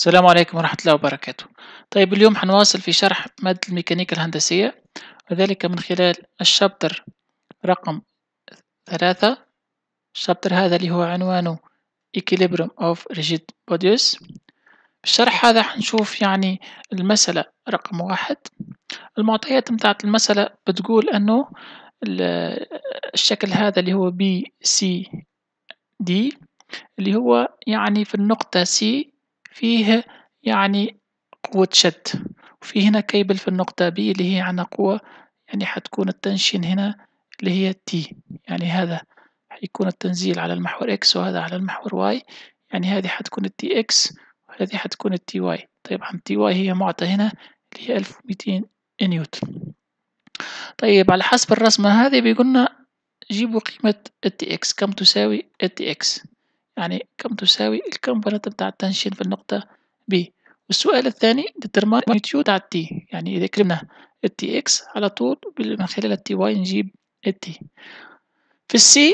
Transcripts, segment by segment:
السلام عليكم ورحمة الله وبركاته طيب اليوم حنواصل في شرح مادة الميكانيكا الهندسية وذلك من خلال الشابتر رقم ثلاثة الشابتر هذا اللي هو عنوانه Equilibrium of Rigid Bodies الشرح هذا حنشوف يعني المسألة رقم واحد المعطيات متاعت المسألة بتقول أنه الشكل هذا اللي هو بي سي دي اللي هو يعني في النقطة سي فيه يعني قوة شد وفي هنا كيبل في النقطة بي اللي هي عنا قوة يعني حتكون التنشن هنا اللي هي تي يعني هذا حيكون التنزيل على المحور اكس وهذا على المحور واي يعني هذه حتكون تي اكس وهذه حتكون واي طيب عم تي واي هي معطى هنا اللي هي 1200 نيوتن طيب على حسب الرسمة هذه بيقولنا جيبوا قيمة التي اكس كم تساوي التي اكس يعني كم تساوي الكمبوننت بتاع التنشين في النقطة B والسؤال الثاني determine بتاع t يعني إذا كلمنا التي إكس على طول من خلال التي واي نجيب التي في السي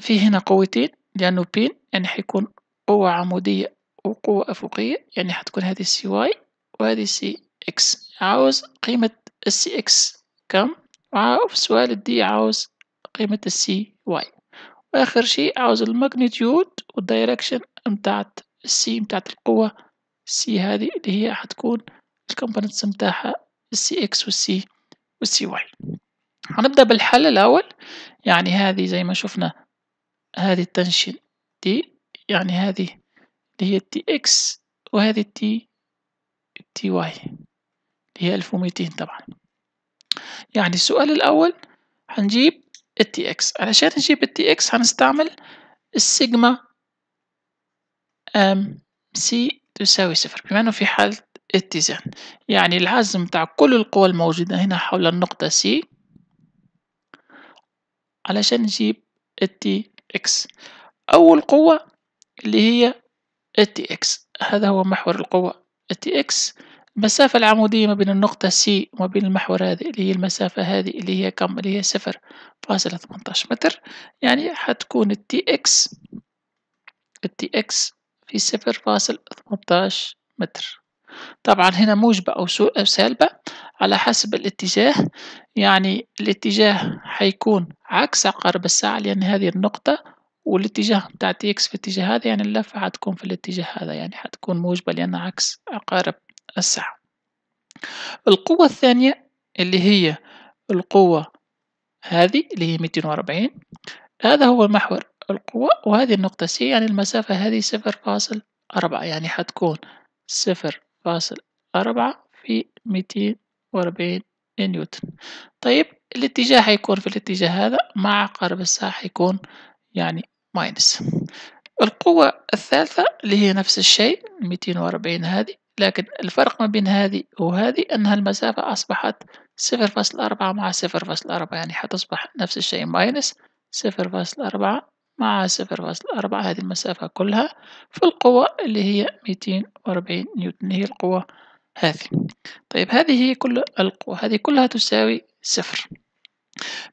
في هنا قوتين لأنه بين يعني حيكون قوة عمودية وقوة أفقية يعني حتكون هذه السي واي وهذه السي اكس عاوز قيمة السي اكس كم وفي سؤال الدي عاوز قيمة السي واي واخر شيء عاوز الماجنتيود والدايركشن متاعت السي متاعت القوة السي هذه اللي هي حتكون الكومبوننتس نتاعها السي اكس والسي والسي واي هنبدأ بالحل الأول يعني هذه زي ما شفنا هذه التنشن دي يعني هذه اللي هي تي اكس وهذه التي تي واي اللي هي 1200 طبعا يعني السؤال الأول هنجيب التي اكس علشان نجيب التي اكس هنستعمل السيجما ام سي تساوي صفر بما انه في حالة اتزان يعني العزم بتاع كل القوى الموجودة هنا حول النقطة سي علشان نجيب التي اكس اول قوة اللي هي التي اكس هذا هو محور القوة التي اكس المسافة العمودية ما بين النقطة سي وما بين المحور هذه اللي هي المسافة هذه اللي هي كم اللي هي صفر فاصلة ثمنتاش متر يعني حتكون التي اكس التي اكس في صفر فاصل ثمنتاش متر طبعا هنا موجبة أو سالبة على حسب الاتجاه يعني الاتجاه حيكون عكس عقارب الساعة لأن هذه النقطة والاتجاه بتاع تي اكس في الاتجاه هذا يعني اللفة حتكون في الاتجاه هذا يعني حتكون موجبة لأن عكس عقارب الساعة القوة الثانية اللي هي القوة هذه اللي هي 240 هذا هو محور القوة وهذه النقطة سي يعني المسافة هذه صفر فاصل أربعة يعني حتكون صفر فاصل أربعة في ميتين وأربعين نيوتن طيب الاتجاه حيكون في الاتجاه هذا مع عقارب الساعة حيكون يعني ماينس القوة الثالثة اللي هي نفس الشيء ميتين وأربعين هذه لكن الفرق ما بين هذه وهذه أنها المسافة أصبحت صفر فاصل أربعة مع صفر فاصل أربعة يعني حتصبح نفس الشيء ماينس صفر فاصل أربعة مع صفر فاصل أربعة هذه المسافة كلها في القوة اللي هي ميتين وأربعين نيوتن هي القوة هذه طيب هذه هي كل القوة هذه كلها تساوي صفر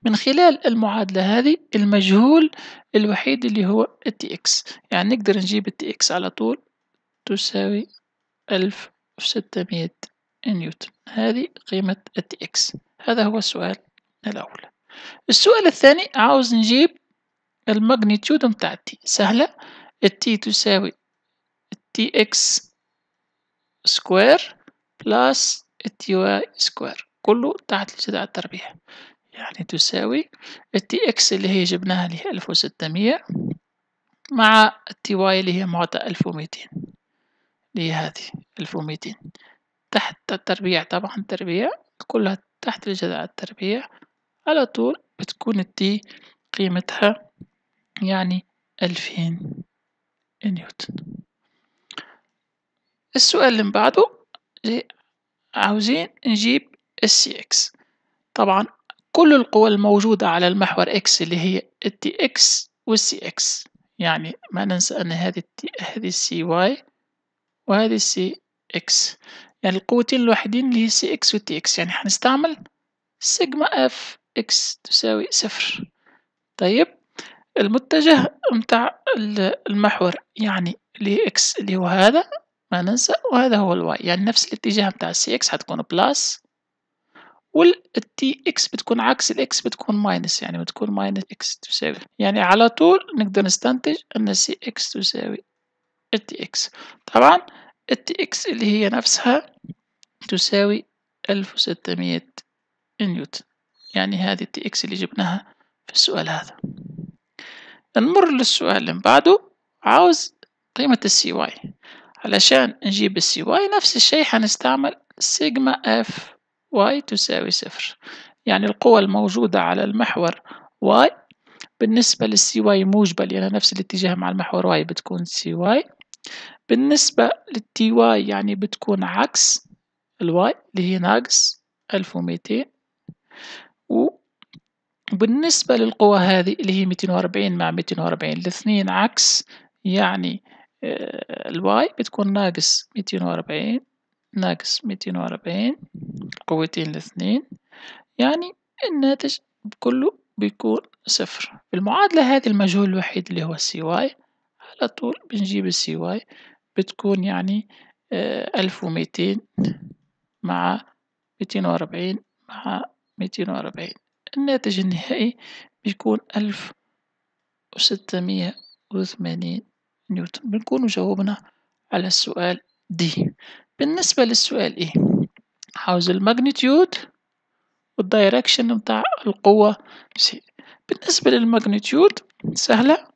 من خلال المعادلة هذه المجهول الوحيد اللي هو التي اكس يعني نقدر نجيب التي اكس على طول تساوي ألف وستمائة نيوتن هذه قيمة التي إكس هذا هو السؤال الأول السؤال الثاني عاوز نجيب الماجنيتيود متاع التي سهلة التي تساوي التي إكس سكوير بلاس التي واي سكوير كله تحت الجذع التربيع يعني تساوي التي إكس اللي هي جبناها اللي هي ألف وستمية مع التي واي اللي هي معطى ألف وميتين لهذه 1200 تحت التربيع طبعا التربيع كلها تحت الجذع التربيع على طول بتكون الدي قيمتها يعني ألفين نيوتن السؤال اللي بعده عاوزين نجيب السي اكس طبعا كل القوى الموجودة على المحور اكس اللي هي الدي اكس والسي اكس يعني ما ننسى ان هذه هذه السي واي وهذه سي اكس يعني القوتين الوحيدين اللي هي سي اكس و تي اكس يعني حنستعمل سيجما اف اكس تساوي صفر طيب المتجه متاع المحور يعني لي اكس اللي هو هذا ما ننسى وهذا هو الواي يعني نفس الاتجاه متاع سي اكس حتكون بلاس والتي اكس بتكون عكس الاكس بتكون ماينس يعني بتكون ماينس اكس تساوي يعني على طول نقدر نستنتج ان سي اكس تساوي ال dx طبعا التي dx اللي هي نفسها تساوي ألف وستمية نيوتن يعني هذه التي dx اللي جبناها في السؤال هذا نمر للسؤال اللي بعده عاوز قيمة السي واي علشان نجيب السي واي نفس الشيء حنستعمل سيجما اف واي تساوي صفر يعني القوة الموجودة على المحور واي بالنسبة للسي واي موجبة لأن نفس الاتجاه مع المحور واي بتكون سي واي بالنسبة للدي واي يعني بتكون عكس الواي اللي هي ناقص ألف وميتين وبالنسبة للقوة هذه اللي هي ميتين وأربعين مع ميتين وأربعين الاثنين عكس يعني آه، الواي بتكون ناقص ميتين وأربعين ناقص ميتين وأربعين قوتين الاثنين يعني الناتج كله بيكون صفر المعادلة هذه المجهول الوحيد اللي هو سي واي على طول بنجيب السي واي بتكون يعني آه، ألف وميتين مع ميتين وأربعين مع ميتين وأربعين الناتج النهائي بيكون ألف وستمية وثمانين نيوتن بنكون جاوبنا على السؤال دي بالنسبة للسؤال إيه عاوز الماجنتيود والدايركشن متاع القوة سي بالنسبة للماجنتيود سهلة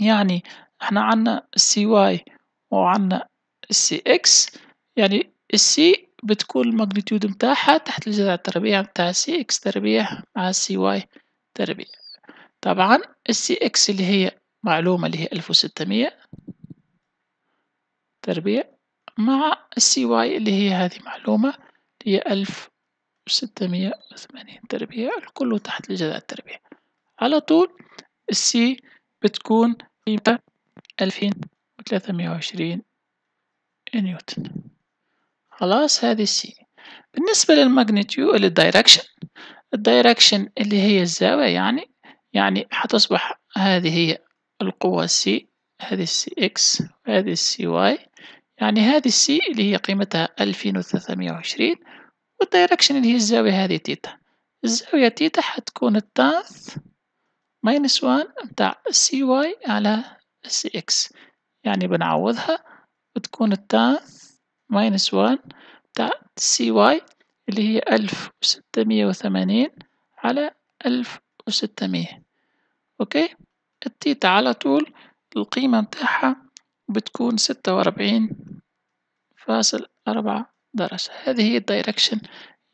يعني احنا عنا السي واي وعنا السي اكس يعني السي بتكون الماجنتيود متاعها تحت الجذر التربيع متاع السي اكس تربيع مع السي واي تربيع طبعا السي اكس اللي هي معلومة اللي هي ألف وستمية تربيع مع السي واي اللي هي هذه معلومة اللي هي ألف وستمية وثمانين تربيع الكل تحت الجذر التربيع على طول السي بتكون قيمتها ألفين وثلاثمية وعشرين نيوتن خلاص هذه سي بالنسبة للماجنتيو للدايركشن الدايركشن اللي هي الزاوية يعني يعني حتصبح هذه هي القوة سي هذه السي اكس وهذه السي واي يعني هذه السي اللي هي قيمتها ألفين وثلاثمية وعشرين والدايركشن اللي هي الزاوية هذه تيتا الزاوية تيتا حتكون التانث ماينس وان متاع سي واي على سي اكس يعني بنعوضها بتكون التان ماينس وان تاع سي واي اللي هي ألف وستمية وثمانين على ألف وستمية أوكي التيتا على طول القيمة متاعها بتكون ستة وأربعين فاصل أربعة درجة هذه هي الدايركشن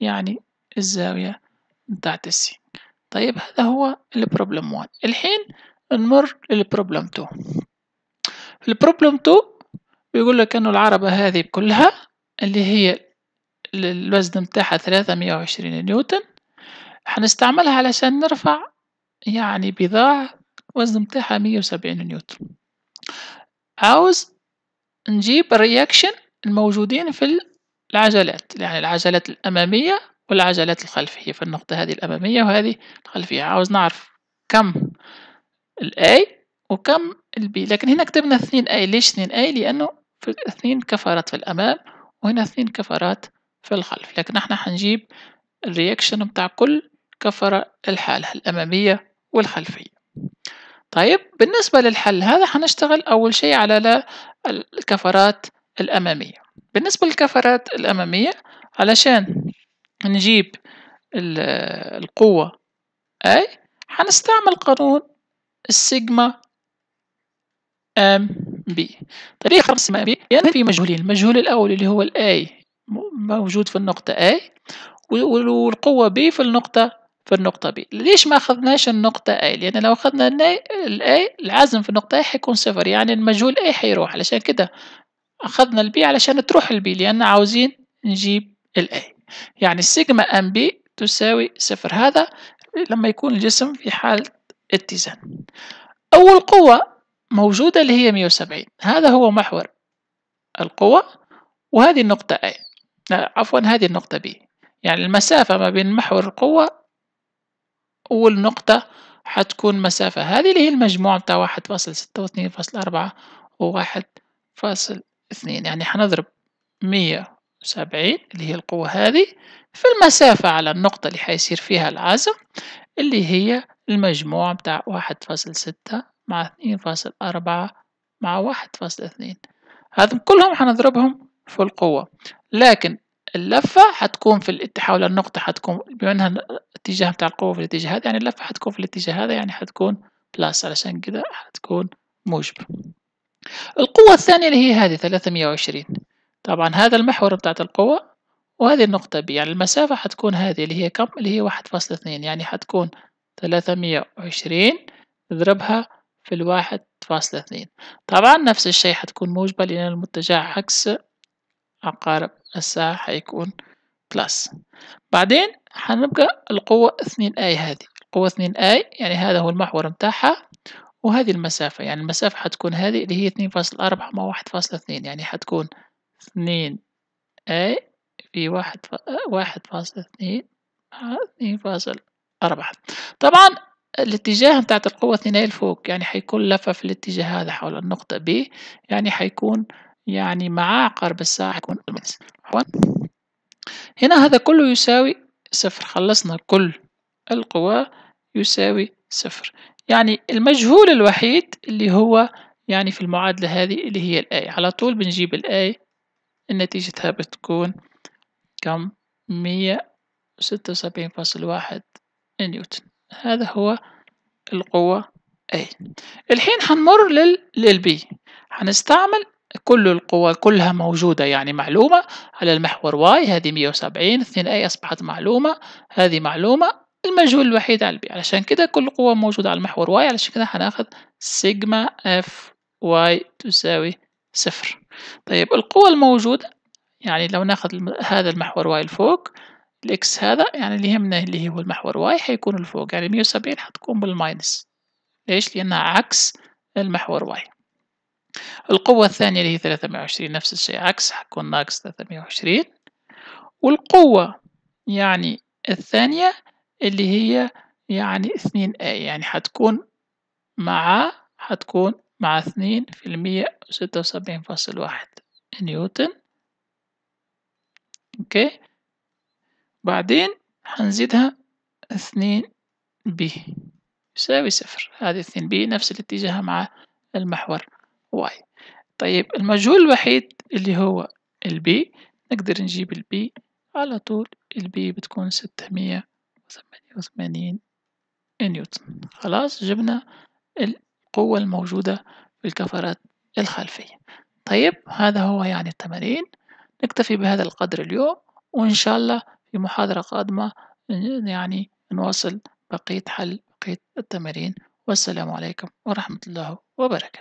يعني الزاوية متاعت السي طيب هذا هو البروبلم وان الحين نمر للبروبلم 2 البروبلم 2 بيقول لك انه العربة هذه كلها اللي هي الوزن متاعها 320 نيوتن حنستعملها علشان نرفع يعني بضاعة وزن متاعها 170 نيوتن عاوز نجيب الرياكشن الموجودين في العجلات يعني العجلات الأمامية والعجلات الخلفية في النقطة هذه الأمامية وهذه الخلفية عاوز نعرف كم الاي وكم البي لكن هنا كتبنا اثنين اي ليش اثنين اي لانه في اثنين كفرات في الامام وهنا اثنين كفرات في الخلف لكن احنا حنجيب الرياكشن بتاع كل كفرة الحالة الأمامية والخلفية طيب بالنسبة للحل هذا حنشتغل أول شيء على الكفرات الأمامية بالنسبة للكفرات الأمامية علشان نجيب القوة أي حنستعمل قانون السيجما ام بي طريقه ايه ام بي لان يعني في مجهولين المجهول الاول اللي هو الاي موجود في النقطه اي والقوه بي في النقطه في النقطة B ليش ما أخذناش النقطة A لأن لو أخذنا الأي العزم في النقطة A حيكون صفر يعني المجهول A حيروح علشان كده أخذنا البي علشان تروح البي لأن عاوزين نجيب الأي يعني السيجما ام بي تساوي صفر هذا لما يكون الجسم في حالة اتزان أول قوة موجودة اللي هي 170 هذا هو محور القوة وهذه النقطة A لا عفوا هذه النقطة B يعني المسافة ما بين محور القوة والنقطة حتكون مسافة هذه اللي هي المجموع متاع واحد فاصل ستة واثنين فاصل أربعة وواحد فاصل اثنين يعني حنضرب مية وسبعين اللي هي القوة هذه في المسافة على النقطة اللي حيصير فيها العزم اللي هي المجموع بتاع واحد فاصل ستة مع اثنين فاصل أربعة مع واحد فاصل اثنين هذا كلهم حنضربهم في القوة لكن اللفة حتكون في الاتجاه حول النقطة حتكون بما انها الاتجاه بتاع القوة في الاتجاه هذا يعني اللفة حتكون في الاتجاه هذا يعني حتكون بلاس علشان كده حتكون موجب القوة الثانية اللي هي هذه 320 طبعا هذا المحور بتاعت القوة وهذه النقطة بي يعني المسافة حتكون هذه اللي هي كم اللي هي واحد فاصل اثنين يعني حتكون 320 اضربها في الواحد فاصلة اثنين طبعا نفس الشيء حتكون موجبة لأن المتجع عكس عقارب الساعة حيكون بلس بعدين حنبقى القوة اثنين اي هذه القوة اثنين اي يعني هذا هو المحور متاعها وهذه المسافة يعني المسافة حتكون هذه اللي هي اثنين فاصل أربعة مع واحد فاصلة اثنين يعني حتكون اثنين اي في واحد واحد فاصل اثنين مع اثنين فاصل أربعة طبعا الاتجاه بتاعت القوة الثنائية الفوق يعني حيكون لفة في الاتجاه هذا حول النقطة B يعني حيكون يعني مع قرب الساعة حيكون المنس هنا هذا كله يساوي صفر خلصنا كل القوى يساوي صفر يعني المجهول الوحيد اللي هو يعني في المعادلة هذه اللي هي الآية على طول بنجيب الآية نتيجتها بتكون كم مية وستة وسبعين فاصل واحد نيوتن هذا هو القوة A الحين حنمر لل للبي حنستعمل كل القوى كلها موجودة يعني معلومة على المحور Y هذه 170 2 A أصبحت معلومة هذه معلومة المجهول الوحيد على البي علشان كده كل قوة موجودة على المحور Y علشان كده هناخد سيجما اف واي تساوي صفر طيب القوة الموجودة يعني لو ناخد هذا المحور واي الفوق الإكس هذا يعني اللي يهمنا اللي هو المحور واي حيكون الفوق يعني مية وسبعين حتكون بالماينس ليش لأنها عكس المحور واي القوة الثانية اللي هي ثلاثة مية وعشرين نفس الشيء عكس حتكون ناقص ثلاثة مية وعشرين والقوة يعني الثانية اللي هي يعني اثنين A يعني حتكون مع حتكون مع اثنين في المية وستة وسبعين فاصل واحد نيوتن اوكي بعدين هنزيدها اثنين ب يساوي صفر هذه اثنين ب نفس الاتجاه مع المحور واي طيب المجهول الوحيد اللي هو البي نقدر نجيب البي على طول البي بتكون ستمية وثمانية وثمانين نيوتن خلاص جبنا القوة الموجودة في الكفرات الخلفية طيب هذا هو يعني التمارين نكتفي بهذا القدر اليوم وإن شاء الله في محاضرة قادمة يعني نواصل بقية حل بقية التمارين والسلام عليكم ورحمة الله وبركاته